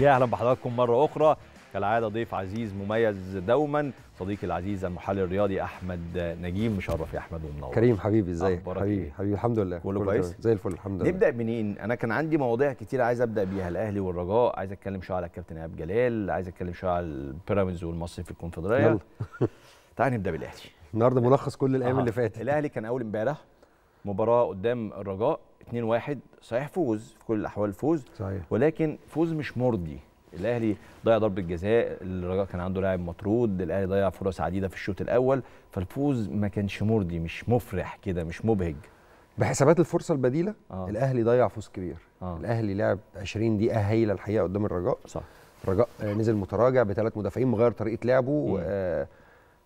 يا اهلا بحضراتكم مره اخرى كالعاده ضيف عزيز مميز دوما صديقي العزيز المحلل الرياضي احمد نجيم مشرف يا احمد ومنور كريم حبيبي ازيك حبيبي إيه؟ حبيبي الحمد لله كله كويس زي الفل الحمد لله نبدا منين انا كان عندي مواضيع كتير عايز ابدا بيها الاهلي والرجاء عايز اتكلم شويه على الكابتن ايهاب جلال عايز اتكلم شويه على البيراميدز والمصري في الكونفدراليه يلا تعال نبدا بالاهلي النهارده ملخص كل الايام آه. اللي فاتت الاهلي كان اول امبارح مباراه قدام الرجاء 2-1 صحيح فوز في كل الاحوال فوز صحيح. ولكن فوز مش مرضي الاهلي ضيع ضربه جزاء الرجاء كان عنده لاعب مطرود الاهلي ضيع فرص عديده في الشوط الاول فالفوز ما كانش مرضي مش مفرح كده مش مبهج بحسابات الفرصه البديله آه. الاهلي ضيع فوز كبير آه. الاهلي لعب 20 دقيقه هايله الحقيقه قدام الرجاء صح الرجاء آه، نزل متراجع بثلاث مدافعين مغير طريقه لعبه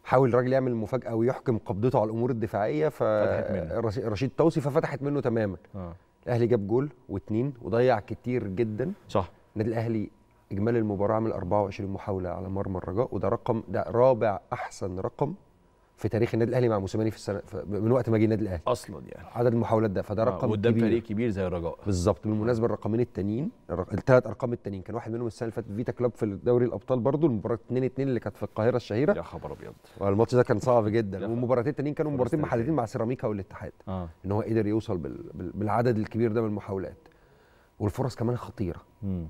حاول الراجل يعمل مفاجاه ويحكم قبضته على الامور الدفاعيه ف رشيد توصي ففتحت منه تماما آه. الاهلي جاب جول واثنين وضيع كتير جدا صح النادي الاهلي اجمالي المباراه عمل 24 محاوله على مرمى الرجاء وده رقم ده رابع احسن رقم في تاريخ النادي الاهلي مع موسيماني في السنه من وقت ما جه النادي الاهلي اصلا يعني عدد المحاولات ده فده آه، رقم قدام كبير فريق كبير زي الرجاء بالظبط بالمناسبه الرقمين التانيين الثلاث ارقام التانيين كان واحد منهم السنه اللي فاتت فيتا كلوب في دوري الابطال برضه المباراه 2 2 اللي كانت في القاهره الشهيره يا خبر ابيض الماتش ده كان صعب جدا والمباراتين التانيين كانوا مباراتين محللين مع سيراميكا والاتحاد آه. ان هو قدر يوصل بالعدد الكبير ده من المحاولات والفرص كمان خطيره مم.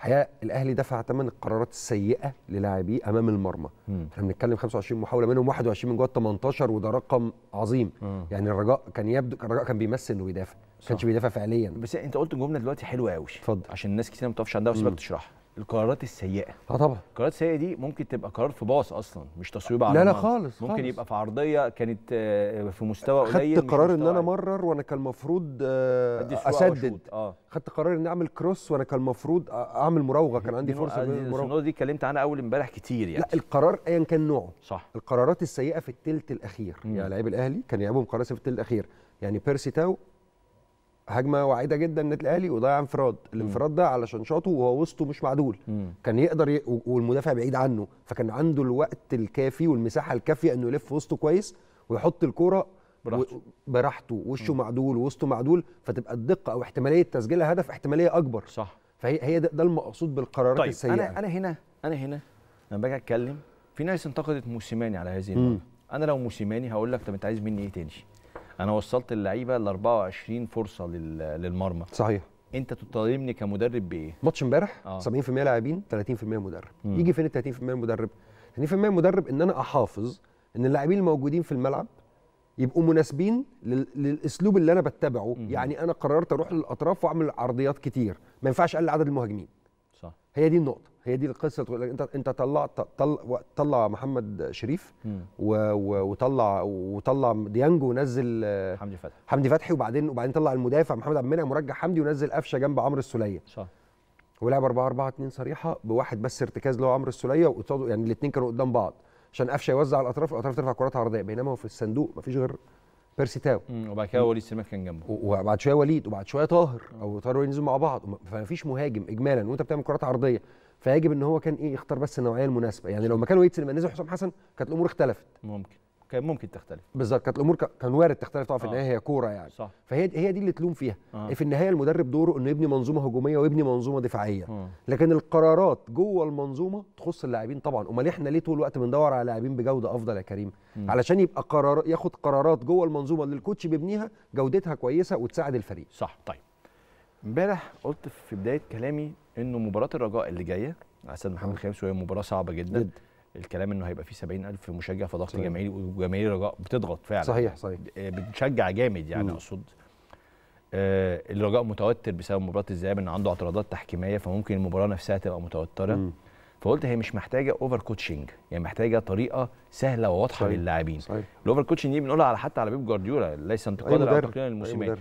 الحقيقه الاهلي دفع ثمن القرارات السيئه للاعبيه امام المرمى احنا بنتكلم 25 محاوله منهم 21 من جوه ال 18 وده رقم عظيم مم. يعني الرجاء كان يبدو الرجاء كان بيمثل انه بيدافع ما كانش بيدافع فعليا بس انت قلت جمله دلوقتي حلوه قوي اتفضل عشان الناس كتير ما بتعرفش عندها وسيبك تشرحها القرارات السيئه اه طبعا القرارات السيئه دي ممكن تبقى قرار في باص اصلا مش تصويب على لا لا خالص ممكن خالص. يبقى في عرضيه كانت آه، في مستوى قليل خدت قرار ان انا امرر وانا كان المفروض آه، اسدد آه. خدت قرار ان اعمل كروس وانا كان المفروض اعمل مراوغه كان عندي فرصه المراوغه آه، دي اتكلمت عنها اول امبارح كتير يعني لا القرار ايا كان نوعه صح القرارات السيئه في الثلث الاخير يعني لعيب الاهلي كان يلعبهم قرارات في الثلث الاخير يعني بيرسي تاو هجمه واعده جدا النادي الاهلي وضيع انفراد الانفراد ده علشان شاطه وهو وسطه مش معدول مم. كان يقدر ي... والمدافع بعيد عنه فكان عنده الوقت الكافي والمساحه الكافيه انه يلف وسطه كويس ويحط الكوره براحته و... براحته وشه مم. معدول ووسطه معدول فتبقى الدقه او احتماليه تسجيلها هدف احتماليه اكبر صح فهي هي ده, ده المقصود بالقرارات طيب السيئه انا انا هنا انا هنا لما باجي اتكلم في ناس انتقدت موسيماني على هذه المره انا لو موسيماني هقول لك طب انت عايز مني ايه تاني انا وصلت اللعيبه ل 24 فرصه للمرمى صحيح انت تطالبني كمدرب بايه؟ ماتش امبارح آه. 70% لاعبين 30% مدرب مم. يجي فين ال 30% مدرب؟ 30% مدرب ان انا احافظ ان اللاعبين الموجودين في الملعب يبقوا مناسبين للاسلوب اللي انا بتبعه مم. يعني انا قررت اروح للاطراف واعمل عرضيات كتير ما ينفعش اقلل عدد المهاجمين صح هي دي النقطه هي دي القصه تقول لك انت انت طلعت طلع, طلع محمد شريف وطلع وطلع ديانج ونزل حمدي فتحي حمدي فتحي وبعدين وبعدين طلع المدافع محمد عبد المنعم ورجع حمدي ونزل قفشه جنب عمرو السوليه صح ولعب 4 4 2 صريحه بواحد بس ارتكاز اللي هو عمرو السوليه وقصاده يعني الاثنين كانوا قدام بعض عشان قفشه يوزع على الاطراف الاطراف ترفع كرات عرضيه بينما هو في الصندوق مفيش غير بيرسي تاو وبعد كده وليد سليمان كان جنبه وبعد شويه وليد وبعد شويه طاهر او طاهر ينزل مع بعض فمفيش مهاجم اجمالا وانت بتعمل كرات عرضيه فيجب ان هو كان ايه يختار بس النوعيه المناسبه يعني لو مكان وليد سليمان نزل حسام حسن كانت الامور اختلفت ممكن كان ممكن تختلف بالظبط كانت الامور كان وارد تختلف طبعا في آه. النهايه هي كوره يعني صح. فهي هي دي اللي تلوم فيها آه. في النهايه المدرب دوره انه يبني منظومه هجوميه ويبني منظومه دفاعيه آه. لكن القرارات جوه المنظومه تخص اللاعبين طبعا امال احنا ليه طول الوقت بندور على لاعبين بجوده افضل يا كريم م. علشان يبقى قرار ياخد قرارات جوه المنظومه اللي الكوتش بيبنيها جودتها كويسه وتساعد الفريق صح طيب امبارح قلت في بدايه كلامي انه مباراه الرجاء اللي جايه على استاد محمد آه. خامس وهي مباراه صعبه جدا, جدا. الكلام انه هيبقى فيه 70000 مشجع فضغط جماهير وجماهير الرجاء بتضغط فعلا صحيح صحيح آه، بتشجع جامد يعني اقصد آه الرجاء متوتر بسبب مباراه الذهاب ان عنده اعتراضات تحكيميه فممكن المباراه نفسها تبقى متوتره مم. فقلت هي مش محتاجه اوفر كوتشنج يعني محتاجه طريقه سهله وواضحه للاعبين الاوفر كوتشنج دي بنقولها على حتى على بيب جوارديولا ليس انتقادا أيوة او تقليلا للموسمين ايه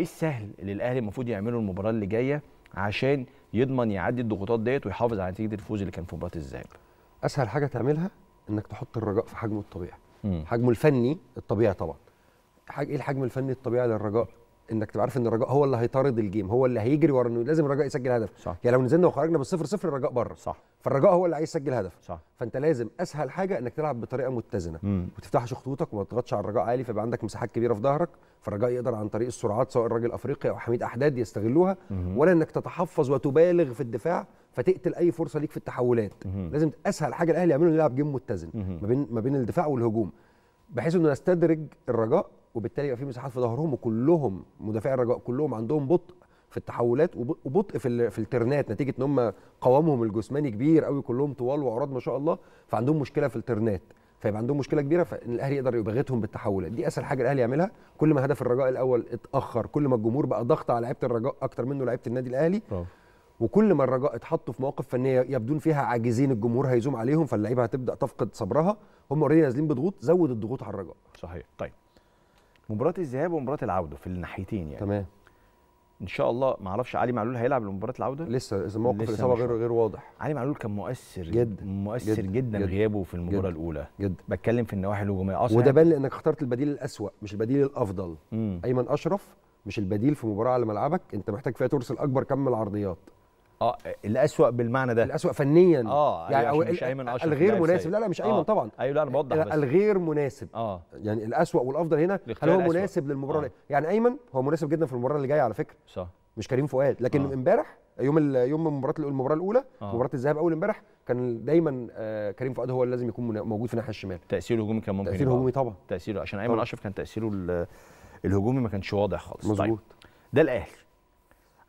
السهل اللي الاهلي المفروض يعمله المباراه اللي جايه عشان يضمن يعدي الضغوطات ديت ويحافظ على نتيجه الفوز اللي كان في مباراه الذهاب اسهل حاجه تعملها انك تحط الرجاء في حجمه الطبيعي حجمه الفني الطبيعي طبعا ايه الحجم الفني الطبيعي للرجاء انك تبقى عارف ان الرجاء هو اللي هيطارد الجيم هو اللي هيجري ورا انه لازم الرجاء يسجل هدف صح. يعني لو نزلنا وخرجنا بالصفر صفر الرجاء بره صح فالرجاء هو اللي عايز يسجل هدف صح فانت لازم اسهل حاجه انك تلعب بطريقه متزنه مم. وتفتحش خطوطك وما تضغطش على الرجاء عالي فيبقى عندك مساحات كبيره في ظهرك فالرجاء يقدر عن طريق السرعات سواء الراجل الافريقي او حميد احداد يستغلوها مم. ولا انك تتحفظ وتبالغ في الدفاع فتقتل اي فرصه ليك في التحولات مم. لازم اسهل حاجه الاهلي يعمله يلعب جيم متزن ما بين ما بين الدفاع والهجوم بحيث انه يستدرج الرجاء وبالتالي يبقى في مساحات في ظهرهم وكلهم مدافعي الرجاء كلهم عندهم بطء في التحولات وبطء في في الترنات نتيجه ان هم قوامهم الجسماني كبير قوي كلهم طوال وعراض ما شاء الله فعندهم مشكله في الترنات فيبقى عندهم مشكله كبيره فان الاهلي يقدر يبغتهم بالتحولات دي اسهل حاجه الاهلي يعملها كل ما هدف الرجاء الاول اتاخر كل ما الجمهور بقى ضغط على لعيبه الرجاء اكتر منه لعيبه النادي الاهلي أوه. وكل ما الرجاء اتحطوا في مواقف فنيه يبدون فيها عاجزين الجمهور هيزوم عليهم فاللعيبه هتبدا تفقد صبرها هم اوريدي نازلين بضغوط زود الضغوط على الرجاء صحيح طيب مباراه الذهاب ومباراه العوده في الناحيتين يعني تمام ان شاء الله ما اعرفش علي معلول هيلعب لمباراه العوده لسه اذا موقف الاصابه غير غير واضح علي معلول كان مؤثر جدا مؤثر جدا, جدا, غيابه في المباراه الاولى جدا بتكلم في النواحي الهجوميه اصلا آه، وده بان لانك اخترت البديل الاسوأ مش البديل الافضل مم. ايمن اشرف مش البديل في مباراه على ملعبك انت محتاج فيها ترسل اكبر كم من العرضيات اه الاسوء بالمعنى ده الاسوء فنيا اه أيوة، يعني أو مش ايمن اشرف الغير مناسب لا لا مش ايمن آه. طبعا ايوه لا انا بوضح بس الغير مناسب اه يعني الاسوء والافضل هنا هل هو مناسب للمباراه آه. يعني ايمن هو مناسب جدا في المباراه اللي جايه على فكره صح مش كريم فؤاد لكن آه. امبارح آه. يوم يوم مباراه المباراه الاولى آه. مباراه الذهاب اول امبارح كان دايما آه كريم فؤاد هو اللي لازم يكون موجود في الناحيه الشمال تاثير هجومي كان ممكن تاثير هجومي طبعا تاثيره عشان ايمن اشرف كان تاثيره الهجومي ما كانش واضح خالص طيب. مظبوط ده الاهلي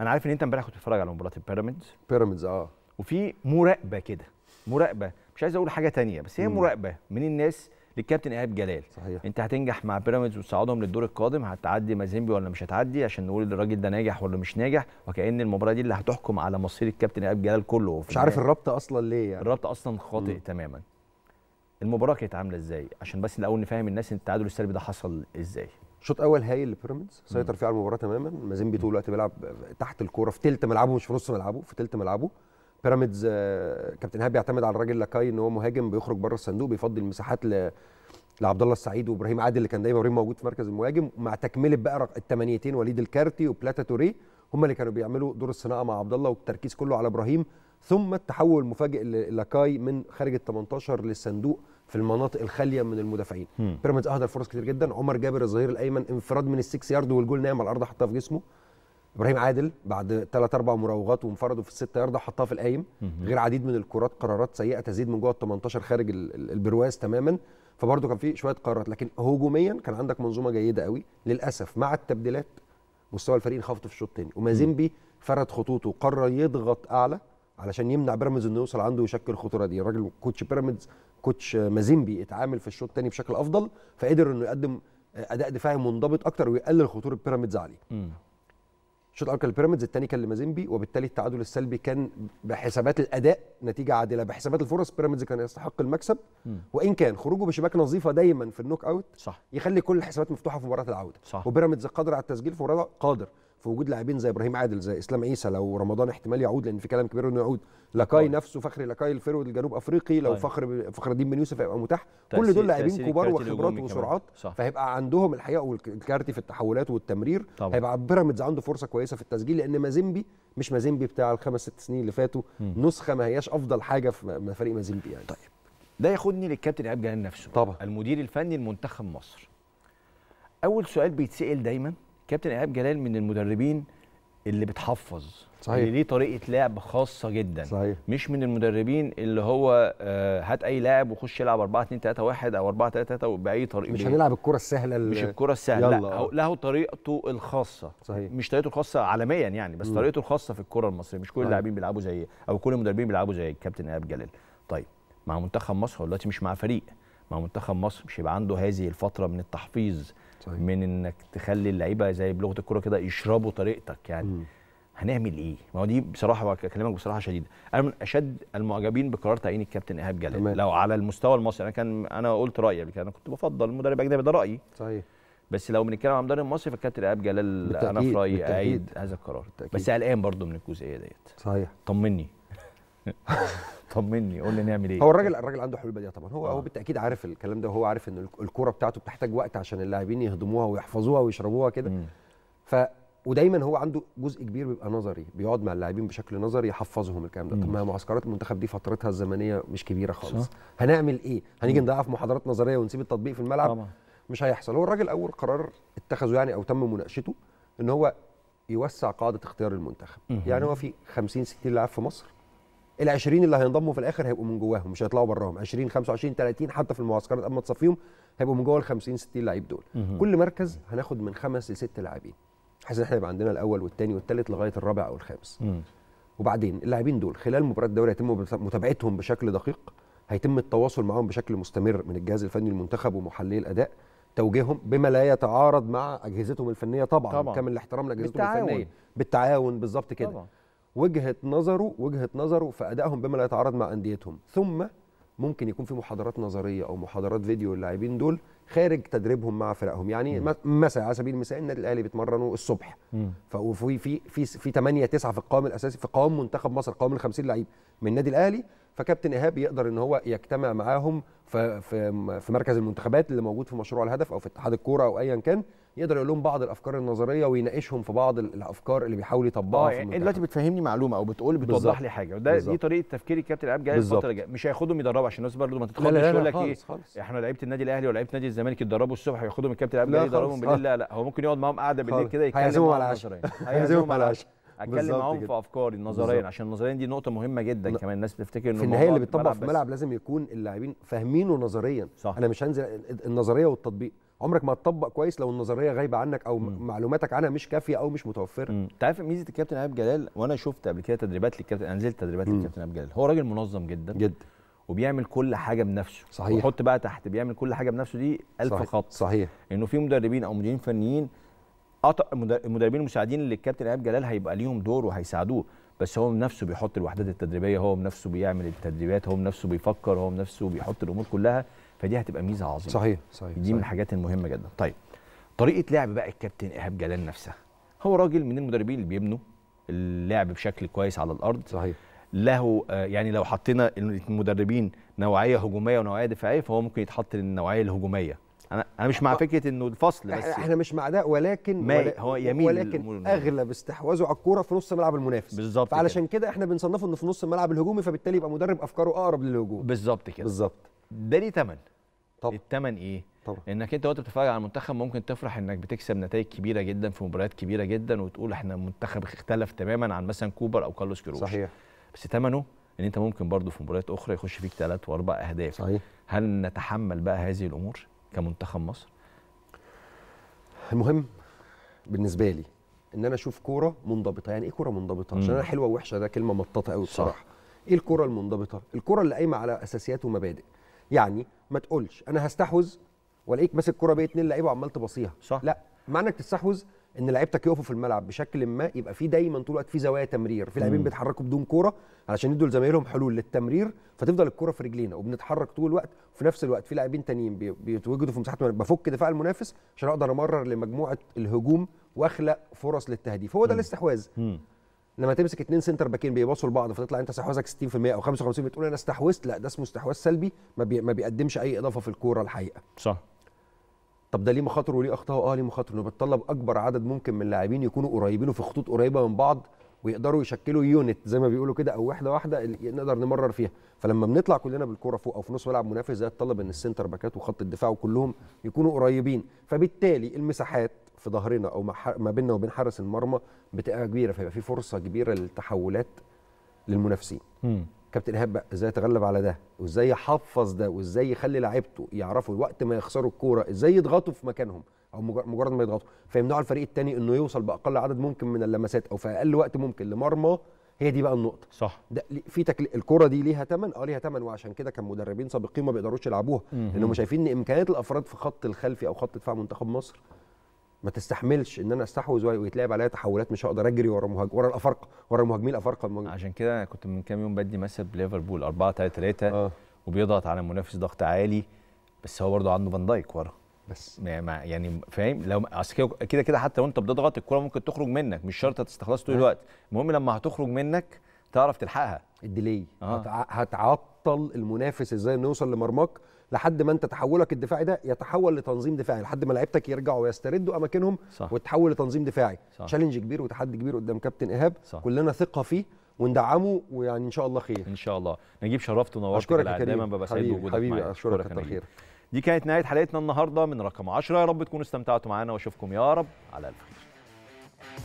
انا عارف ان انت امبارح كنت بتتفرج على مباراه البيراميدز بيراميدز اه وفي مراقبه كده مراقبه مش عايز اقول حاجه تانية بس هي مراقبه من الناس للكابتن ايهاب جلال صحيح. انت هتنجح مع بيراميدز وتصعدهم للدور القادم هتعدي مازيمبي ولا مش هتعدي عشان نقول الراجل ده ناجح ولا مش ناجح وكأن المباراه دي اللي هتحكم على مصير الكابتن ايهاب جلال كله مش عارف الرابطه اصلا ليه يعني الرابطه اصلا خاطئ مم. تماما المباراه كانت عامله ازاي عشان بس الاول نفهم الناس ان التعادل السلبي ده حصل ازاي شوط اول هايل لبيراميدز سيطر فيه على المباراه تماما مازيمبي طول الوقت بيلعب تحت الكوره في ثلث ملعبه مش في نص ملعبه في ثلث ملعبه بيراميدز آه، كابتن ايهاب بيعتمد على الراجل لاكاي ان هو مهاجم بيخرج بره الصندوق بيفضي المساحات ل لعبد الله السعيد وابراهيم عادل اللي كان دايما ابراهيم موجود في مركز المهاجم مع تكمله بقى الثمانيتين وليد الكارتي وبلاتا توري هم اللي كانوا بيعملوا دور الصناعه مع عبد الله والتركيز كله على ابراهيم ثم التحول المفاجئ لاكاي من خارج ال 18 للصندوق في المناطق الخاليه من المدافعين بيراميدز اهدر فرص كتير جدا عمر جابر الظهير الايمن انفراد من السكس يارد والجول نايم على الارض حطها في جسمه ابراهيم عادل بعد ثلاث اربع مراوغات وانفرده في الست يارد حطها في القايم غير عديد من الكرات قرارات سيئه تزيد من جوه ال 18 خارج البرواز تماما فبرضه كان في شويه قرارات لكن هجوميا كان عندك منظومه جيده قوي للاسف مع التبديلات مستوى الفريق انخفض في الشوط الثاني ومازيمبي فرد خطوطه وقرر يضغط اعلى علشان يمنع بيراميدز انه يوصل عنده ويشكل الخطوره دي الراجل كوتش بيراميدز كوتش مازيمبي اتعامل في الشوط الثاني بشكل افضل فقدر انه يقدم آه، اداء دفاعي منضبط اكتر ويقلل خطوره بيراميدز عليه الشوط الاول كان لبيراميدز الثاني كان لمازيمبي وبالتالي التعادل السلبي كان بحسابات الاداء نتيجه عادله بحسابات الفرص بيراميدز كان يستحق المكسب مم. وان كان خروجه بشباك نظيفه دايما في النوك اوت صح. يخلي كل الحسابات مفتوحه في مباراه العوده صح. وبيراميدز قادر على التسجيل في مباراه قادر في وجود لاعبين زي ابراهيم عادل زي اسلام عيسى لو رمضان احتمال يعود لان في كلام كبير انه يعود لاكاي طيب. نفسه فخري لاكاي الفيرود الجنوب افريقي لو طيب. فخر فخر الدين بن يوسف هيبقى متاح كل دول لاعبين كبار وخبرات وسرعات فهيبقى عندهم الحقيقه والكارتي في التحولات والتمرير طبعا. هيبقى بيراميدز عنده فرصه كويسه في التسجيل لان مازيمبي مش مازيمبي بتاع الخمس ست سنين اللي فاتوا م. نسخه ما هياش افضل حاجه في فريق مازيمبي يعني طيب ده ياخدني للكابتن ايهاب جلال نفسه طبعا المدير الفني لمنتخب مصر اول سؤال بيتسال دايما كابتن ايهاب جلال من المدربين اللي بتحفظ صحيح. اللي ليه طريقه لعب خاصه جدا صحيح. مش من المدربين اللي هو آه، هات اي لاعب وخش يلعب 4 2 3 1 او 4 3 3 باي طريقه مش هنلعب الكره السهله مش الكره السهله لا له طريقته الخاصه صحيح. مش طريقته الخاصه عالميا يعني بس م. طريقته الخاصه في الكره المصريه مش كل اللاعبين بيلعبوا زي او كل المدربين بيلعبوا زي الكابتن ايهاب جلال طيب مع منتخب مصر هو دلوقتي مش مع فريق مع منتخب مصر مش هيبقى عنده هذه الفتره من التحفيظ صحيح. طيب. من انك تخلي اللعيبه زي بلغه الكوره كده يشربوا طريقتك يعني م. هنعمل ايه؟ ما هو دي بصراحه بكلمك بصراحه شديده، انا من اشد المعجبين بقرار تعيين الكابتن ايهاب جلال تمام. لو على المستوى المصري انا كان انا قلت رايي قبل انا كنت بفضل مدرب اجنبي ده رايي صحيح بس لو بنتكلم عن مدرب مصري فالكابتن ايهاب جلال بالتأكيد. انا في رايي اعيد هذا القرار بالتأكيد. بس قلقان برضه من الجزئيه ديت صحيح طمني طمني قول لي نعمل ايه هو الراجل الراجل عنده حلول بديهه طبعا هو آه. هو بالتاكيد عارف الكلام ده وهو عارف ان الكوره بتاعته بتحتاج وقت عشان اللاعبين يهضموها ويحفظوها ويشربوها كده ف ودايما هو عنده جزء كبير بيبقى نظري بيقعد مع اللاعبين بشكل نظري يحفظهم الكلام ده طب ما معسكرات المنتخب دي فترتها الزمنيه مش كبيره خالص صح. هنعمل ايه هنيجي نضيعها في محاضرات نظريه ونسيب التطبيق في الملعب طبعا. مش هيحصل هو الراجل اول قرار اتخذه يعني او تم مناقشته ان هو يوسع قاعده اختيار المنتخب مم. يعني هو في 50 60 لاعب في مصر ال 20 اللي هينضموا في الاخر هيبقوا من جواهم مش هيطلعوا براهم 20 25 30 حتى في المعسكرات قبل ما تصفيهم هيبقوا من جوه ال 50 60 لعيب دول كل مركز هناخد من خمس لست لاعبين بحيث ان احنا يبقى عندنا الاول والثاني والثالث لغايه الرابع او الخامس وبعدين اللاعبين دول خلال مباراه الدوري هيتم متابعتهم بشكل دقيق هيتم التواصل معاهم بشكل مستمر من الجهاز الفني المنتخب ومحللي الاداء توجيههم بما لا يتعارض مع اجهزتهم الفنيه طبعا, طبعا. كامل الاحترام لاجهزتهم الفنيه بالتعاون بالظبط كده طبعا. وجهه نظره وجهه نظره في ادائهم بما لا يتعارض مع انديتهم ثم ممكن يكون في محاضرات نظريه او محاضرات فيديو للاعبين دول خارج تدريبهم مع فرقهم يعني مثلا على سبيل المثال النادي الاهلي بيتمرنوا الصبح ففي في في في 8 9 في القوام الاساسي في قوام منتخب مصر قوام ال 50 لعيب من النادي الاهلي فكابتن ايهاب يقدر ان هو يجتمع معاهم في في مركز المنتخبات اللي موجود في مشروع الهدف او في اتحاد الكوره او ايا كان يقدر يقول لهم بعض الافكار النظريه ويناقشهم في بعض الافكار اللي بيحاول يطبقها آه، في يعني المنتخب دلوقتي بتفهمني معلومه او بتقول بتوضح لي حاجه وده دي طريقه تفكير الكابتن العاب جاي الفتره الجايه مش هياخدهم يدربوا عشان الناس برضه ما تتخضش يقول لك ايه احنا لعيبه النادي الاهلي ولاعيبه نادي الزمالك يتدربوا الصبح ياخدهم الكابتن العاب جاي يدربهم بالليل لا لا هو ممكن يقعد معاهم قاعده بالليل كده يتكلم هيعزمهم على عشاء هيعزمهم على 10 اتكلم معاهم في افكاري نظريا عشان النظريا دي نقطه مهمه جدا لا. كمان الناس بتفتكر انه في النهايه اللي بيطبق في الملعب لازم يكون اللاعبين فاهمينه نظريا صح. انا مش هنزل النظريه والتطبيق عمرك ما هتطبق كويس لو النظريه غايبه عنك او م. معلوماتك عنها مش كافيه او مش متوفره انت عارف ميزه الكابتن ايهاب جلال وانا شفت قبل كده تدريبات للكابتن انا نزلت تدريبات للكابتن ايهاب جلال هو راجل منظم جدا جدا وبيعمل كل حاجه بنفسه صحيح وحط بقى تحت بيعمل كل حاجه بنفسه دي ألف صحيح. خط صحيح انه في مدربين او مديرين فنيين المدربين المساعدين اللي الكابتن ايهاب جلال هيبقى ليهم دور وهيساعدوه بس هو من نفسه بيحط الوحدات التدريبيه هو من نفسه بيعمل التدريبات هو من نفسه بيفكر هو من نفسه بيحط الامور كلها فدي هتبقى ميزه عظيمه صحيح صحيح دي صحيح. من الحاجات المهمه جدا طيب طريقه لعب بقى الكابتن ايهاب جلال نفسها هو راجل من المدربين اللي بيبنوا اللعب بشكل كويس على الارض صحيح له يعني لو حطينا المدربين نوعيه هجوميه ونوعيه دفاعيه فهو ممكن يتحط للنوعيه الهجوميه انا انا مش مع أه. فكره انه الفصل بس احنا مش مع ده ولكن ما هو يمين ولكن اغلب استحواذه على الكوره في نص ملعب المنافس بالظبط فعلشان كده. كده احنا بنصنفه انه في نص الملعب الهجومي فبالتالي يبقى مدرب افكاره اقرب للهجوم بالظبط كده بالظبط ده ليه ثمن طبعا الثمن ايه؟ طبعا انك انت وانت بتتفرج على المنتخب ممكن تفرح انك بتكسب نتائج كبيره جدا في مباريات كبيره جدا وتقول احنا المنتخب اختلف تماما عن مثلا كوبر او كارلوس كيروش صحيح بس ثمنه ان انت ممكن برضه في مباريات اخرى يخش فيك ثلاث واربع اهداف صحيح هل نتحمل بقى هذه الامور؟ كمنتخب مصر المهم بالنسبه لي ان انا اشوف كوره منضبطه يعني ايه كوره منضبطه عشان انا حلوه ووحشه ده كلمه مطاطه قوي بصراحه ايه الكوره المنضبطه الكوره اللي قايمه على اساسيات ومبادئ يعني ما تقولش انا هستحوذ والاقيك ماسك كوره بايد اتنين لعيبه وعمال تبصيها صح لا معنى انك تستحوذ ان لعيبتك يقفوا في الملعب بشكل ما يبقى في دايما طول الوقت في زوايا تمرير في لاعبين بيتحركوا بدون كوره علشان يدوا لزمايلهم حلول للتمرير فتفضل الكوره في رجلينا وبنتحرك طول الوقت وفي نفس الوقت في لاعبين تانيين بيتواجدوا في مساحه بفك دفاع المنافس عشان اقدر امرر لمجموعه الهجوم واخلق فرص للتهديف هو ده الاستحواذ لما تمسك اثنين سنتر باكين بيباصوا لبعض فتطلع انت استحواذك 60% او 55 بتقول انا استحوذت لا ده اسمه استحواذ سلبي ما, بي ما بيقدمش اي اضافه في الكوره الحقيقه صح طب ده ليه مخاطر وليه اخطاء اه ليه مخاطر انه بتطلب اكبر عدد ممكن من اللاعبين يكونوا قريبين وفي خطوط قريبه من بعض ويقدروا يشكلوا يونت زي ما بيقولوا كده او واحده واحده نقدر نمرر فيها فلما بنطلع كلنا بالكوره فوق او في نص ملعب منافس ده يتطلب ان السنتر باكات وخط الدفاع وكلهم يكونوا قريبين فبالتالي المساحات في ظهرنا او ما بيننا وبين حارس المرمى بتبقى كبيره فيبقى في فرصه كبيره للتحولات للمنافسين كابتن ايهاب بقى ازاي يتغلب على ده وازاي يحفظ ده وازاي يخلي لعيبته يعرفوا وقت ما يخسروا الكوره ازاي يضغطوا في مكانهم او مجرد ما يضغطوا فيمنعوا الفريق الثاني انه يوصل باقل عدد ممكن من اللمسات او في اقل وقت ممكن لمرمى هي دي بقى النقطه صح ده في تكل... الكوره دي ليها ثمن اه ليها ثمن وعشان كده كان مدربين سابقين ما بيقدروش يلعبوها لانهم شايفين ان امكانيات الافراد في خط الخلفي او خط دفاع منتخب مصر ما تستحملش ان انا استحوذ ويتلعب عليا تحولات مش هقدر اجري ورا مهاج ورا الافارقه ورا المهاجمين الافارقه المهاجم. عشان كده كنت من كام يوم بدي مثل بليفربول 4 3 3 آه. وبيضغط على المنافس ضغط عالي بس هو برضه عنده فان دايك ورا بس يعني فاهم لو اصل كده كده حتى وانت بتضغط الكوره ممكن تخرج منك مش شرط تستخلص طول آه. الوقت المهم لما هتخرج منك تعرف تلحقها الديلي آه. هتعطل المنافس ازاي انه يوصل لمرماك لحد ما انت تحولك الدفاعي ده يتحول لتنظيم دفاعي لحد ما لعيبتك يرجعوا يستردوا اماكنهم صح. وتتحول لتنظيم دفاعي تشالنج كبير وتحدي كبير قدام كابتن ايهاب كلنا ثقه فيه وندعمه ويعني ان شاء الله خير ان شاء الله نجيب شرفت ونورت دايما ببقى سعيد بوجودك حبيبي اشكرك كتر خير دي كانت نهايه حلقتنا النهارده من رقم 10 يا رب تكونوا استمتعتوا معانا واشوفكم يا رب على الف خير